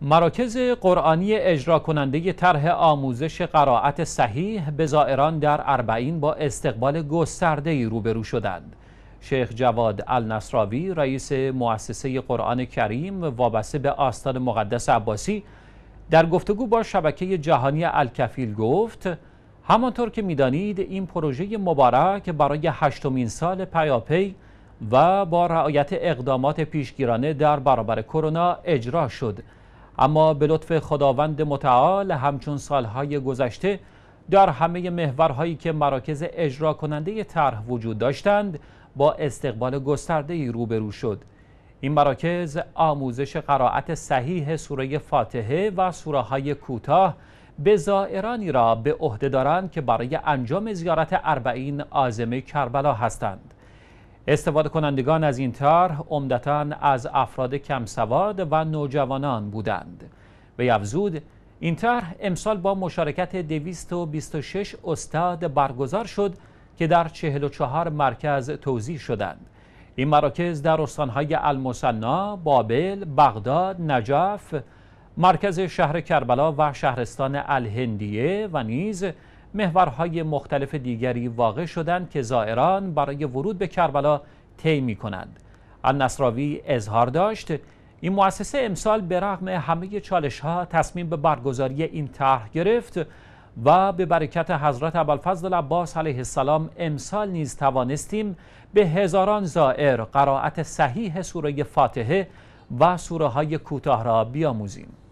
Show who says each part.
Speaker 1: مراکز قرآنی اجرا کننده طرح آموزش قرائت صحیح به زائران در اربعین با استقبال ای روبرو شدند. شیخ جواد النصراوی رئیس مؤسسه قرآن کریم وابسته به آستان مقدس عباسی در گفتگو با شبکه جهانی الکفیل گفت همانطور که میدانید این پروژه مبارک برای هشتمین سال پیاپی و با رعایت اقدامات پیشگیرانه در برابر کرونا اجرا شد اما به لطف خداوند متعال همچون سالهای گذشته در همه محورهایی که مراکز اجرا کننده طرح وجود داشتند با استقبال گسترده روبرو شد این مراکز آموزش قرائت صحیح سوره فاتحه و سوره های کوتاه به زائرانی را به عهده دارند که برای انجام زیارت اربعین آزمه کربلا هستند استفاده کنندگان از این طرح عمدتا از افراد سواد و نوجوانان بودند به افزود این طرح امسال با مشارکت 226 استاد برگزار شد که در 44 مرکز توضیح شدند این مراکز در استانهای المصنا، بابل، بغداد، نجف، مرکز شهر کربلا و شهرستان الهندیه و نیز محورهای مختلف دیگری واقع شدند که زائران برای ورود به کربلا طی می کنند النصراوی اظهار داشت این مؤسسه امسال به رغم همه چالش ها تصمیم به برگزاری این طرح گرفت و به برکت حضرت ابوالفضل عباس علیه السلام امسال نیز توانستیم به هزاران زائر قرائت صحیح سوره فاتحه و سوره های کوتاه را بیاموزیم